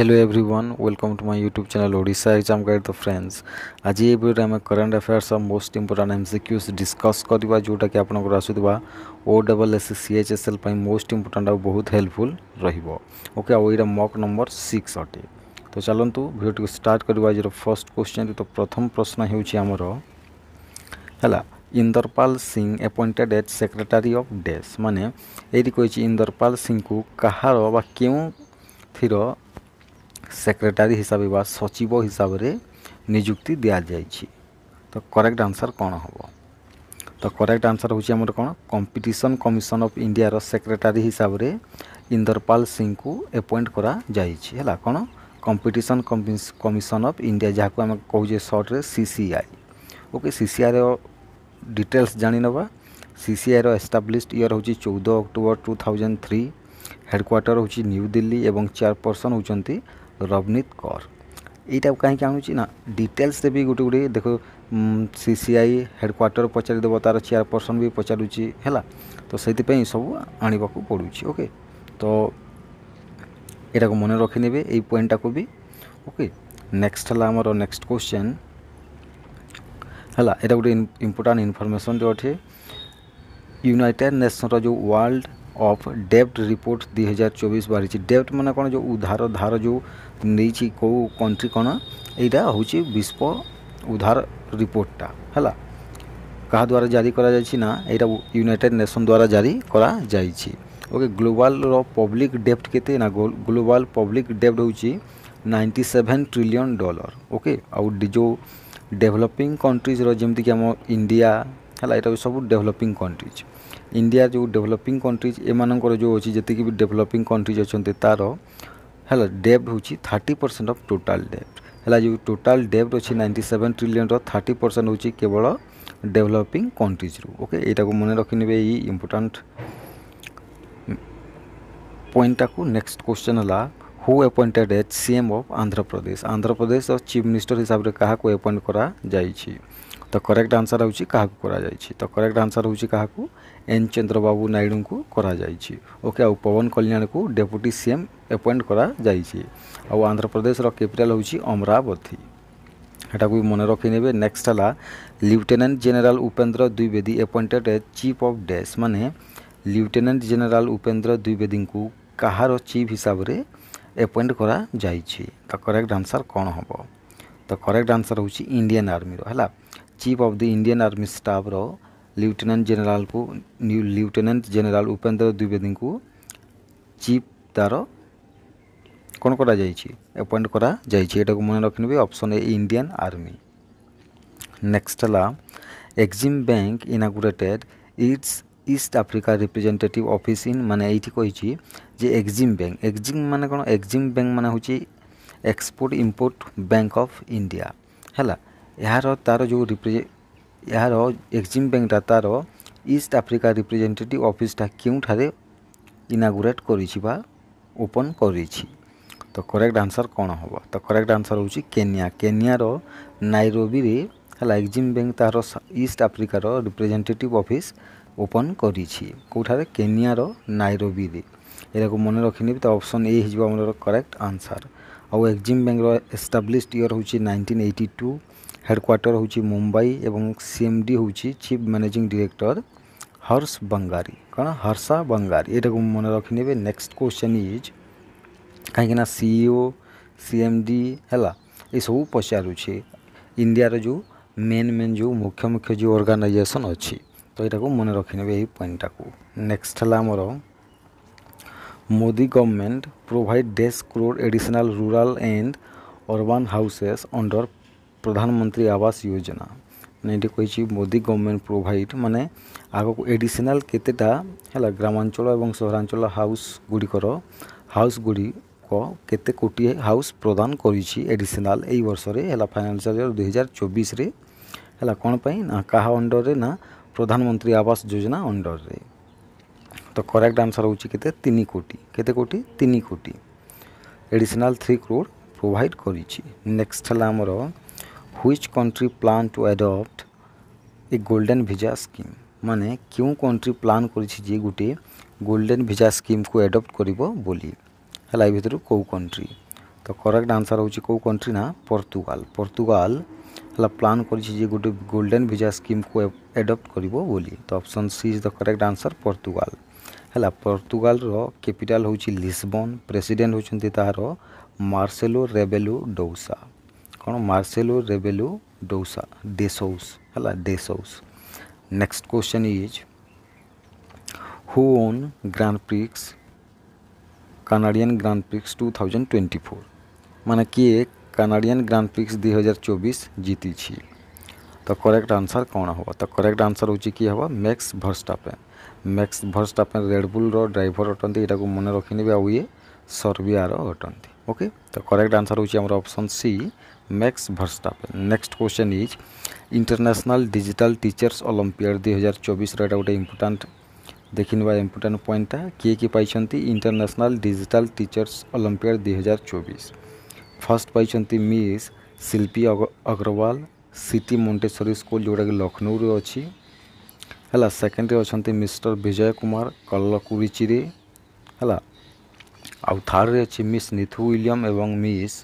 hello everyone welcome to my YouTube channel Odisha exam guide দ friends আজ এই ভিডিওরে আমি current affairs of most important MCQs discuss করা যেটাকি আপনার আসুবা O double S C H S L most important আউ বহুত হেল্পফুল রহব ওকে আউ এটা মক নম্বর সিক্স অটে তো চলতু ভিডিওটি স্টার্ট করা আজ ফর্স্ট কোশ্চেন তো প্রথম প্রশ্ন হচ্ছে আমার হ্যাঁ Inderpal Singh appointed as secretary of dash মানে এইটি কইছি ইন্দরপাল সিংকু কাহার বা কেউ থির ସେକ୍ରେଟାରୀ ହିସାବରେ ବା ସଚିବ ହିସାବରେ ନିଯୁକ୍ତି ଦିଆଯାଇଛି ତ କରେକ୍ଟ ଆନ୍ସର୍ କ'ଣ ହେବ ତ କରେକ୍ଟ ଆନ୍ସର୍ ହେଉଛି ଆମର କ'ଣ କମ୍ପିଟିସନ୍ କମିଶନ୍ ଅଫ୍ ଇଣ୍ଡିଆର ସେକ୍ରେଟାରୀ ହିସାବରେ ଇନ୍ଦରପାଲ ସିଂଙ୍କୁ ଆପଏଣ୍ଟ କରାଯାଇଛି ହେଲା କ'ଣ କମ୍ପିଟିସନ୍ କମିଶନ୍ ଅଫ୍ ଇଣ୍ଡିଆ ଯାହାକୁ ଆମେ କହୁଛେ ସର୍ଟରେ C C I okay C C ଆଇର ଡିଟେଲ୍ସ ଜାଣିନେବା ସି ସି ଆଇର ଏଷ୍ଟାବ୍ଲିଶ୍ଡ ଇୟର୍ ହେଉଛି ଚଉଦ October two thousand three headquarter ହେଉଛି ନ୍ୟୁ ଦିଲ୍ଲୀ ଏବଂ ଚେୟାରପର୍ସନ୍ ହେଉଛନ୍ତି ରବନୀତ କର ଏଇଟା କାହିଁକି ଆଣୁଛି ନା ଡିଟେଲ୍ସରେ ବି ଗୋଟେ ଗୋଟେ ଦେଖ ସି ସି ଆଇ ହେଡ଼କ୍ୱାର୍ଟର ପଚାରିଦେବ ତା'ର ଚେୟାରପର୍ସନ୍ ବି ପଚାରୁଛି ହେଲା ତ ସେଇଥିପାଇଁ ସବୁ ଆଣିବାକୁ ପଡ଼ୁଛି ଓକେ ତ ଏଇଟାକୁ ମନେ ରଖିନେବେ ଏଇ ପଏଣ୍ଟଟାକୁ ବି ଓକେ ନେକ୍ସଟ ହେଲା ଆମର ନେକ୍ସଟ କୋଶ୍ଚିନ୍ ହେଲା ଏଇଟା ଗୋଟେ ଇମ୍ପୋର୍ଟାଣ୍ଟ ଇନଫର୍ମେସନ୍ ଯେଉଁ ଅଟେ ୟୁନାଇଟେଡ଼ ନେସନ୍ର ଯେଉଁ ୱାର୍ଲଡ଼ অফ ডেপ্ট রিপোর্ট দুই হଜାର ଚବିଶ ବାହାରିଛି ଡେପ୍ଟ ମାନେ କ'ଣ ଯେଉଁ ଉଦ୍ଧାର ଧାର ଯେଉଁ ନେଇଛି କେଉଁ କଣ୍ଟ୍ରି କ'ଣ ଏଇଟା ହେଉଛି ବିଶ୍ୱ ଉଦ୍ଧାର ରିପୋର୍ଟଟା ହେଲା କାହା ଦ୍ୱାରା ଜାରି କରାଯାଇଛି ନା ଏଇଟା ୟୁନାଇଟେଡ଼ ନେସନ୍ ଦ୍ୱାରା ଜାରି କରାଯାଇଛି ଓକେ ଗ୍ଲୋବାଲ୍ର ପବ୍ଲିକ୍ ଡେପ୍ଟ କେତେ ନା ଗ୍ଲୋବାଲ୍ ପବ୍ଲିକ୍ ଡେପ୍ଟ ହେଉଛି ninety seven trillion dollar okay ଆଉ ଯେଉଁ ଡେଭଲପିଂ କଣ୍ଟ୍ରିଜ୍ର ଯେମିତିକି ଆମ ଇଣ୍ଡିଆ ହେଲା ଏଇଟା ବି ସବୁ ଡେଭଲପିଂ କଣ୍ଟ୍ରିଜ୍ ଇଣ୍ଡିଆ ଯେଉଁ ଡେଭଲପିଂ କଣ୍ଟ୍ରିଜ୍ ଏମାନଙ୍କର ଯେଉଁ ଅଛି ଯେତିକି ବି ଡେଭଲପିଂ କଣ୍ଟ୍ରିଜ୍ ଅଛନ୍ତି ତା'ର ହେଲା ଡେଭ୍ ହେଉଛି thirty percent of total debt ହେଲା ଯେଉଁ ଟୋଟାଲ୍ ଡେପ୍ଟ ଅଛି ନାଇଣ୍ଟି ସେଭେନ୍ ଟ୍ରିଲିୟନ୍ର ଥାର୍ଟି ପରସେଣ୍ଟ ହେଉଛି କେବଳ ଡେଭଲପିଂ କଣ୍ଟ୍ରିଜ୍ରୁ ଓକେ ଏଇଟାକୁ ମନେ ରଖିନେବେ ଏଇ ଇମ୍ପୋର୍ଟାଣ୍ଟ ପଏଣ୍ଟଟାକୁ ନେକ୍ସଟ କୋଶ୍ଚିନ୍ ହେଲା who appointed as C M of Andhra Pradesh Andhra Pradesh chief minister हिसाब से क्या एपॉइंट करा तो करेक्ट आंसर हो करा तो करेक्ट आंसर हो एन चंद्रबाबू नायडू को करा ओके आ पवन कल्याण को डेपुटी सीएम एपॉइंट करा आंध्र प्रदेश कैपिटल हूँ अमरावती हेटा को भी मन रखने नेक्स्ट है lieutenant general Upendra Dwivedi appointed as chief of dash मैंने लेफ्टिनेंट जनरल उपेन्द्र द्विवेदी को कहार चीफ हिसाब से ଆପଏଣ୍ଟ କରାଯାଇଛି ତ କରେକ୍ଟ ଆନ୍ସର୍ କ'ଣ ହେବ ତ କରେକ୍ଟ ଆନ୍ସର୍ ହେଉଛି ଇଣ୍ଡିଆନ୍ ଆର୍ମିର ହେଲା chief of the Indian army ଷ୍ଟାଫ୍ର ଲିଉଟେନାଣ୍ଟ ଜେନେରାଲ୍କୁ ଲିଉଟେନାଣ୍ଟ ଜେନେରାଲ୍ ଉପେନ୍ଦ୍ର ଦ୍ୱିବେଦୀଙ୍କୁ ଚିଫ୍ ତା'ର କ'ଣ କରାଯାଇଛି ଆପଏଣ୍ଟ କରାଯାଇଛି ଏଇଟାକୁ ମନେ ରଖିନେବି option A Indian army next ହେଲା Exim bank inaugurated its East Africa representative office in মানে এইটি কইছি যে এক্সিম ব্যাঙ্ক এক্সিম মানে কোণ এক্সিম ব্যাঙ্ক মানে হচ্ছে export import bank of India ହେଲା ଏହାର ତା'ର ଯେଉଁ ରିପ୍ରେଜେ ଏହାର ଏକ୍ସିମ୍ ବ୍ୟାଙ୍କଟା ତା'ର ଇଷ୍ଟ ଆଫ୍ରିକା ରିପ୍ରେଜେଣ୍ଟେଟିଭ୍ ଅଫିସଟା କେଉଁଠାରେ ଇନାଗୁରେଟ୍ କରିଛି ବା ଓପନ୍ କରିଛି ତ କରେକ୍ଟ ଆନ୍ସର୍ କ'ଣ ହେବ ତ କରେକ୍ଟ ଆନ୍ସର୍ ହେଉଛି କେନିଆ କେନିଆର ନାଇରୋବିରେ ହେଲା ଏକ୍ସିମ୍ ବ୍ୟାଙ୍କ ତାହାର ଇଷ୍ଟ ଆଫ୍ରିକାର ରିପ୍ରେଜେଣ୍ଟେଟିଭ୍ ଅଫିସ୍ ଓପନ୍ କରିଛି କେଉଁଠାରେ କେନିଆର ନାଇରୋବିରେ ଏହାକୁ ମନେ ରଖିନେବି ତ ଅପସନ୍ ଏ ହେଇଯିବ ଆମର କରେକ୍ଟ ଆନ୍ସର୍ ଆଉ ଏକ୍ଜିମ୍ ବ୍ୟାଙ୍କର ଏଷ୍ଟାବ୍ଲିଶ୍ ଇୟର୍ ହେଉଛି ନାଇଣ୍ଟିନ୍ ଏଇଟି ଟୁ ହେଡ଼କ୍ୱାର୍ଟର ହେଉଛି ମୁମ୍ବାଇ ଏବଂ ସି ଏମ୍ ଡି ହେଉଛି chief managing director Harsh Bangari କ'ଣ ହର୍ଷା ବଙ୍ଗାରୀ ଏଇଟାକୁ ମନେ ରଖିନେବେ ନେକ୍ସଟ କ୍ୱେଶ୍ଚନ୍ ଇଜ୍ କାହିଁକିନା ସିଇଓ ସି ଏମ୍ ଡି ହେଲା ଏସବୁ ପଚାରୁଛି ଇଣ୍ଡିଆର ଯେଉଁ ମେନ୍ ମେନ୍ ଯେଉଁ ମୁଖ୍ୟ ମୁଖ୍ୟ ଯେଉଁ ଅର୍ଗାନାଇଜେସନ୍ ଅଛି ତ ଏଇଟାକୁ ମନେ ରଖିନେବେ ଏଇ ପଏଣ୍ଟଟାକୁ ନେକ୍ସଟ ହେଲା ଆମର Modi government provide dash crore additional rural and urban houses under Pradhanmantri Awas ଯୋଜନା ମାନେ ଏଠି କହିଛି ମୋଦି ଗଭର୍ଣ୍ଣମେଣ୍ଟ ପ୍ରୋଭାଇଡ଼ ମାନେ ଆଗକୁ ଏଡ଼ିସନାଲ୍ କେତେଟା ହେଲା ଗ୍ରାମାଞ୍ଚଳ ଏବଂ ସହରାଞ୍ଚଳ ହାଉସ୍ ଗୁଡ଼ିକର ହାଉସ୍ ଗୁଡ଼ିକ କେତେ କୋଟିଏ ହାଉସ୍ ପ୍ରଦାନ କରିଛି ଏଡ଼ିସନାଲ୍ ଏଇ ବର୍ଷରେ ହେଲା ଫାଇନାନ୍ସିଆଲ୍ ଇୟର୍ ଦୁଇହଜାର ଚବିଶରେ ହେଲା କ'ଣ ପାଇଁ ନା କାହା ଅଣ୍ଡରରେ ନା প্রধানমন্ত্রী আবাস যোজনা অন্ডরে তো করেক্ট আনসার হচ্ছে কেতে তিন কোটি কেতে কোটি তিন কোটি এডিশনাল থ্রি ক্রোড প্রোভাইড করেছি নেক্সট হল আমার which country plan to adopt a golden visa scheme মানে কেউ কন্ট্রি প্লান করেছি যে গোটে গোল্ডেন ভিজা স্কিম কু অ্যাডপ্ট করব বলি হল এ ভিতর কেউ কন্ট্রি তো করেক্ট আনসার হচ্ছে কেউ কন্ট্রি না পর্তুগাল পর্তুগাল है प्लां कर गोटे गोल्डेन भिजा स्कीम को एडप्ट कर option C is the correct answer Portugal है पर्तुगाल कैपिटाल हूँ लिस्बन प्रेसीडेट होती तहार मार्सेलो रेबेलो डोसा कौन मार्सेलो रेबेलो डौसा डेसौस है de Sousa next question is who won Grand Prix Canadian Grand Prix two thousand twenty four मान किए कानाडियन grand pics दुई हजार चौबीस जीती छी तो करेक्ट आंसर कौन हम तो करेक्ट आंसर हूँ कि हम Max Verstappen Max Verstappen Red Bull driver अटंती यहाँ मन रखिने आउ ये सर्बियार अटंती ओके तो करेक्ट आंसर हूँ option C Max Verstappen next question is international digital teachers olympiad दुई हजार चौबीस रहा गोटे इम्पोर्टाट देखा इम्पोर्टाट पॉइंटा किए कि पाई इंटरनेशनल डिजिटल टीचर्स ओलंपियाड दुई हजार चौबीस ଫାର୍ଷ୍ଟ ପାଇଛନ୍ତି ମିସ୍ ଶିଳ୍ପୀ ଅଗ୍ରୱାଲ ସିଟି ମଣ୍ଟେଶ୍ୱରୀ ସ୍କୁଲ ଯେଉଁଟାକି ଲକ୍ଷ୍ନୌରେ ଅଛି ହେଲା ସେକେଣ୍ଡରେ ଅଛନ୍ତି ମିଷ୍ଟର ବିଜୟ କୁମାର କଲକୁରିଚିରେ ହେଲା ଆଉ ଥାର୍ଡ଼ରେ ଅଛି ମିସ୍ ନିଥୁ ୱିଲିୟମ୍ ଏବଂ ମିସ୍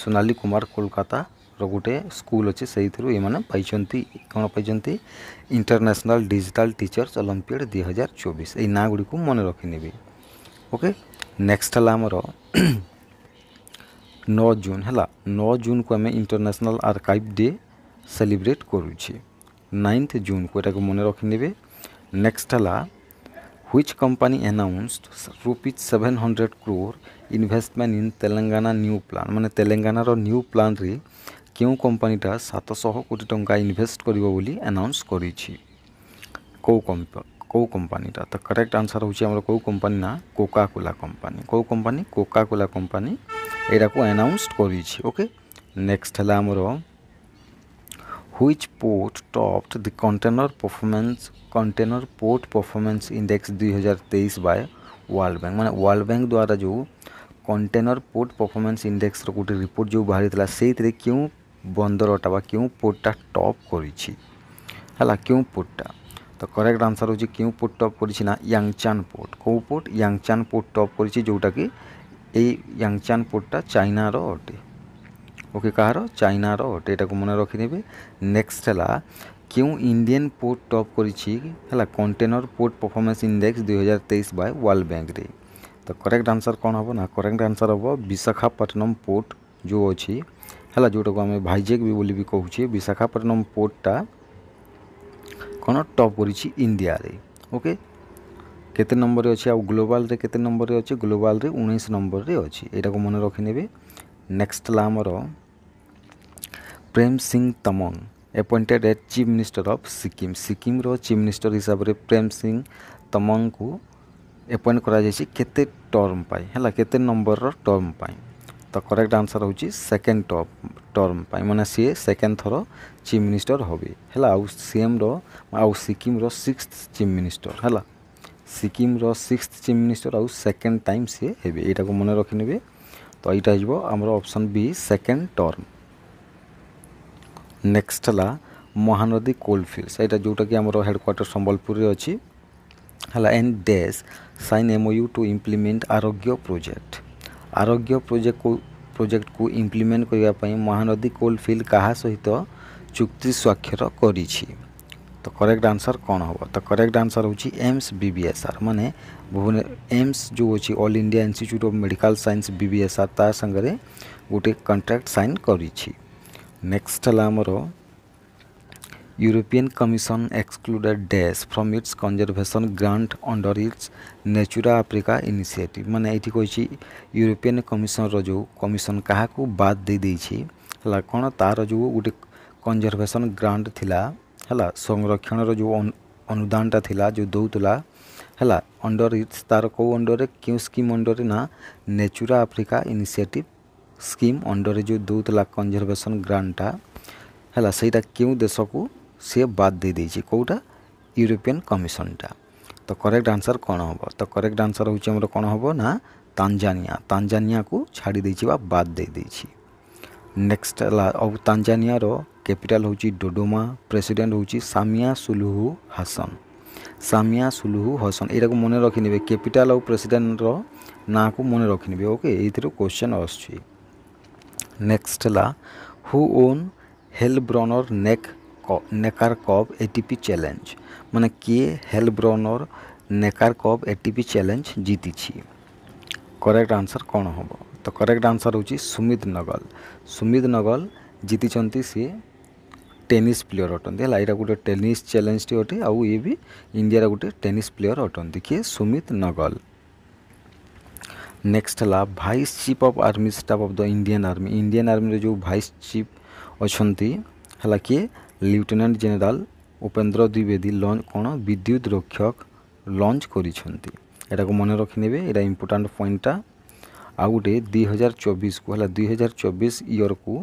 ସୋନାଲି କୁମାର କୋଲକାତାର ଗୋଟେ ସ୍କୁଲ ଅଛି ସେଇଥିରୁ ଏମାନେ ପାଇଛନ୍ତି କ'ଣ ପାଇଛନ୍ତି ଇଣ୍ଟରନ୍ୟାସନାଲ୍ ଡିଜିଟାଲ୍ ଟିଚର୍ସ ଅଲିମ୍ପିଆଡ଼ ଦୁଇହଜାର ଚବିଶ ଏଇ ନାଁ ଗୁଡ଼ିକୁ ମନେ ରଖିନେବେ ଓକେ ନେକ୍ସଟ ହେଲା ଆମର ନଅ ଜୁନ୍ ହେଲା ନଅ ଜୁନ୍କୁ ଆମେ ଇଣ୍ଟରନ୍ୟାସନାଲ୍ ଆର୍କାଇଭ୍ ଡେ ସେଲିବ୍ରେଟ୍ କରୁଛେ ନାଇନ୍ଥ ଜୁନ୍କୁ ଏଟାକୁ ମନେ ରଖିନେବେ ନେକ୍ସଟ ହେଲା which company announced rupees 700 crore investment in Telangana new plan মানে তেলেঙ্গানার নিউ প্ল্যানরে কেউ কোম্পানিটা সাতশহ কোটি টঙ্কা ইনভেস্ট করিব বলি আনাউন্স করেছি কেউ কেউ কোম্পানিটা তো করেক্ট আনসার হচ্ছে আমার কেউ কোম্পানি না কোকা কোলা কোম্পানি কেউ কোম্পানি কোকা কোলা কোম্পানি ଏଇଟାକୁ ଆନାଉନ୍ସ କରିଛି ଓକେ ନେକ୍ସଟ ହେଲା ଆମର which port topped the container performance container port performance index 2023 by world bank মানে world bank দ্বারা যে container port performance index র গোটে রিপোর্ট যে বাহারিলা সেইতিরে কেউ বন্দরটা বা কেউ পোর্টটা টপ করেছি হলা কেউ পোর্টটা তো করেক্ট আনসার হচ্ছে কেউ পোর্ট টপ করেছি না ইয়াংচান পোর্ট কেউ পোর্ট ইয়াংচান পোর্ট টপ করেছি যেটা কি এই ইয়াংচান পোর্টটা চাইনারও অটে ওকে কাহার চাইনার অটে এটা মনে রখিদেবে নেক্সট হেলা কেউ ইন্ডিয়ান পোর্ট টপ করেছি হেলা কন্টেনর পোর্ট পরফরমেন্স ইন্ডেক্স দুই হাজার তেইশ বাই ওয়ার্ল্ড ব্যাঙ্করে তো করেক্ট আনসার কোণ হব না করেক্ট আনসার হব বিশাখাপট্টনম পোর্ট जो अच्छी है जोटा को आम भाइजेक भी बोली भी कहे विशाखापट्टनम पोर्टा कौन टप कर इंडिया ओके କେତେ ନମ୍ବରରେ ଅଛି ଆଉ ଗ୍ଲୋବାଲ୍ରେ କେତେ ନମ୍ବରରେ ଅଛି ଗ୍ଲୋବାଲ୍ରେ ଉଣେଇଶ ନମ୍ବରରେ ଅଛି ଏଇଟାକୁ ମନେ ରଖିନେବେ ନେକ୍ସଟ ହେଲା ଆମର Prem Singh Tamang appointed at chief minister of Sikkim ସିକିମ୍ର ଚିଫ୍ ମିନିଷ୍ଟର ହିସାବରେ ପ୍ରେମ ସିଂ ତମଙ୍ଗଙ୍କୁ ଆପଏଣ୍ଟ କରାଯାଇଛି କେତେ ଟର୍ମ ପାଇଁ ହେଲା କେତେ ନମ୍ବରର ଟର୍ମ ପାଇଁ ତ କରେକ୍ଟ ଆନ୍ସର୍ ହେଉଛି ସେକେଣ୍ଡ ଟର୍ମ ପାଇଁ ମାନେ ସିଏ ସେକେଣ୍ଡ ଥର ଚିଫ୍ ମିନିଷ୍ଟର ହେବେ ହେଲା ଆଉ ସିଏମ୍ର ଆଉ ସିକିମ୍ର ସିକ୍ସ ଚିଫ୍ ମିନିଷ୍ଟର ହେଲା ସିକିମ୍ର ସିକ୍ସଥ ଚିଫ୍ ମିନିଷ୍ଟର ଆଉ ସେକେଣ୍ଡ ଟାଇମ୍ ସିଏ ହେବେ ଏଇଟାକୁ ମନେ ରଖିନେବେ ତ ଏଇଟା ହେଇଯିବ ଆମର option B second term next ହେଲା ମହାନଦୀ କୋଲ୍ଡଫିଲ୍ଡସ୍ ଏଇଟା ଯେଉଁଟାକି ଆମର ହେଡ଼କ୍ୱାର୍ଟର ସମ୍ବଲପୁରରେ ଅଛି ହେଲା N dash sign MoU to implement Arogya project Arogya project ପ୍ରୋଜେକ୍ଟକୁ ଇମ୍ପ୍ଲିମେଣ୍ଟ କରିବା ପାଇଁ ମହାନଦୀ କୋଲ୍ଡଫିଲ୍ଡ କାହା ସହିତ ଚୁକ୍ତି ସ୍ୱାକ୍ଷର କରିଛି तो करेक्ट आंसर कौन हम तो करेक्ट आंसर हूँ एम्स बीबीएसआर माने भुवने एम्स जो अच्छी All India Institute of Medical Science BBSR ता संगे गोटे कंट्राक्ट सैन कर है आमर European Commission excluded dash from its conservation grant under its Natura Africa initiative माने ये कही यूरोपियन कमिशन रो कमिशन क्या बाद दे कौन तार जो गोटे कंजर्भेशन ग्रांट थिला ହେଲା ସଂରକ୍ଷଣର ଯେଉଁ ଅନୁଦାନଟା ଥିଲା ଯେଉଁ ଦେଉଥିଲା ହେଲା ଅଣ୍ଡର ତା'ର କେଉଁ ଅଣ୍ଡରରେ କେଉଁ ସ୍କିମ୍ ଅଣ୍ଡରରେ ନା ନେଚୁରା ଆଫ୍ରିକା ଇନିସିଏଟିଭ୍ ସ୍କିମ୍ ଅଣ୍ଡରରେ ଯେଉଁ ଦେଉଥିଲା କଞ୍ଜରଭେସନ୍ ଗ୍ରାଣ୍ଟଟା ହେଲା ସେଇଟା କେଉଁ ଦେଶକୁ ସିଏ ବାଦ ଦେଇଦେଇଛି କେଉଁଟା ୟୁରୋପିଆନ୍ କମିଶନଟା ତ କରେକ୍ଟ ଆନ୍ସର୍ କ'ଣ ହେବ ତ କରେକ୍ଟ ଆନ୍ସର୍ ହେଉଛି ଆମର କ'ଣ ହେବ ନା ତାଞ୍ଜାନିଆ ତାଞ୍ଜାନିଆକୁ ଛାଡ଼ି ଦେଇଛି ବା ବାଦ ଦେଇଦେଇଛି ନେକ୍ସଟ ହେଲା ଆଉ ତାଞ୍ଜାନିଆର କ୍ୟାପିଟାଲ ହେଉଛି ଡୋଡୋମା ପ୍ରେସିଡେଣ୍ଟ ହେଉଛି ସାମିଆ ସୁଲୁହୁ ହାସନ ସାମିଆ ସୁଲୁହୁ ହସନ ଏଇଟାକୁ ମନେ ରଖିନେବେ କ୍ୟାପିଟାଲ ଆଉ ପ୍ରେସିଡେଣ୍ଟର ନାଁକୁ ମନେ ରଖିନେବେ ଓକେ ଏଇଥିରୁ କ୍ୱେଶ୍ଚନ୍ ଆସୁଛି ନେକ୍ସଟ ହେଲା who won Heilbronner neck Neckar cup A T P challenge ମାନେ କିଏ Heilbronner Neckar cup A T P challenge ଜିତିଛି କରେକ୍ଟ ଆନ୍ସର୍ କ'ଣ ହେବ ତ କରେକ୍ଟ ଆନ୍ସର୍ ହେଉଛି ସୁମିତ ନଗଲ ସୁମିତ ନଗଲ ଜିତିଛନ୍ତି ସିଏ ଟେନିସ୍ ପ୍ଲେୟର୍ ଅଟନ୍ତି ହେଲା ଏଇଟା ଗୋଟେ ଟେନିସ୍ ଚ୍ୟାଲେଞ୍ଜଟି ଅଟେ ଆଉ ଇଏ ବି ଇଣ୍ଡିଆର ଗୋଟେ ଟେନିସ୍ ପ୍ଲେୟର୍ ଅଟନ୍ତି କିଏ ସୁମିତ ନଗଲ ନେକ୍ସଟ ହେଲା vice chief of army staff of the Indian army Indian ଆର୍ମିରେ ଯେଉଁ ଭାଇସ୍ ଚିଫ୍ ଅଛନ୍ତି ହେଲା କିଏ ଲେଫ୍ଟନାଣ୍ଟ ଜେନେରାଲ ଉପେନ୍ଦ୍ର ଦ୍ୱିବେଦୀ ଲଞ୍ଚ କ'ଣ ବିଦ୍ୟୁତ ରକ୍ଷକ ଲଞ୍ଚ କରିଛନ୍ତି ଏଟାକୁ ମନେ ରଖିନେବେ ଏଇଟା ଇମ୍ପୋର୍ଟାଣ୍ଟ ପଏଣ୍ଟଟା ଆଉ ଗୋଟେ ଦୁଇ ହଜାର ଚବିଶକୁ ହେଲା ଦୁଇ ହଜାର ଚବିଶ ଇୟର୍କୁ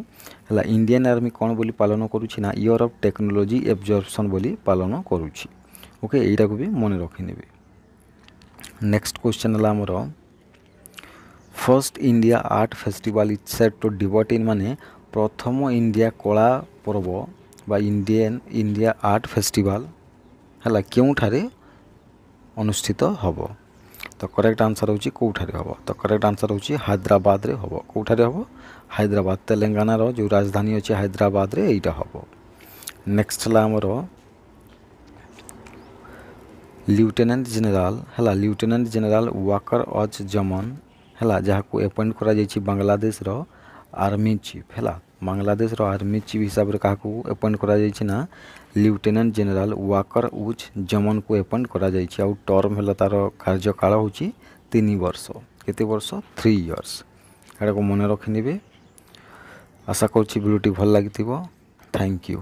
ହେଲା ଇଣ୍ଡିଆନ୍ ଆର୍ମି କ'ଣ ବୋଲି ପାଳନ କରୁଛି ନା ଇୟର୍ ଅଫ୍ ଟେକ୍ନୋଲୋଜି ଏବ୍ଜର୍ପସନ୍ ବୋଲି ପାଳନ କରୁଛି ଓକେ ଏଇଟାକୁ ବି ମନେ ରଖିନେବେ ନେକ୍ସଟ କ୍ୱେଶ୍ଚନ୍ ହେଲା ଆମର first India art festival it set to ଡିଭଟ୍ ଇନ୍ ମାନେ ପ୍ରଥମ ଇଣ୍ଡିଆ କଳା ପର୍ବ ବା ଇଣ୍ଡିଆନ୍ ଇଣ୍ଡିଆ ଆର୍ଟ ଫେଷ୍ଟିଭାଲ୍ ହେଲା କେଉଁଠାରେ ଅନୁଷ୍ଠିତ ହେବ ତ କରେକ୍ଟ ଆନ୍ସର୍ ହେଉଛି କେଉଁଠାରେ ହେବ ତ କରେକ୍ଟ ଆନ୍ସର୍ ହେଉଛି ହାଇଦ୍ରାବାଦରେ ହେବ କେଉଁଠାରେ ହେବ ହାଇଦ୍ରାବାଦ ତେଲେଙ୍ଗାନାର ଯେଉଁ ରାଜଧାନୀ ଅଛି ହାଇଦ୍ରାବାଦରେ ଏଇଟା ହେବ ନେକ୍ସଟ ହେଲା ଆମର ଲ୍ୟୁଟେନାଣ୍ଟ ଜେନେରାଲ ହେଲା ଲ୍ୟୁଟେନାଣ୍ଟ ଜେନେରାଲ ୱାକର ଅଜ୍ ଜମନ ହେଲା ଯାହାକୁ ଆପଏଣ୍ଟ କରାଯାଇଛି ବାଂଲାଦେଶର ଆର୍ମି ଚିଫ୍ ହେଲା বাংলাদেশর আর্মি চিফ হিসাবে কাহাকু এপয়েন্ট করা যাইছে না লেফটেনান্ট জেনারেল ওয়াকর উজ জমনকু এপয়েন্ট করা যাইছে আউ টর্ম হল তার কার্যকাল হচ্ছে তিন বর্ষ কেতে বর্ষ থ্রি ইয়র্স এটাকে মনে রখি নেবে আশা করছি ভিডিওটি ভাল লাগি থ্যাংক ইউ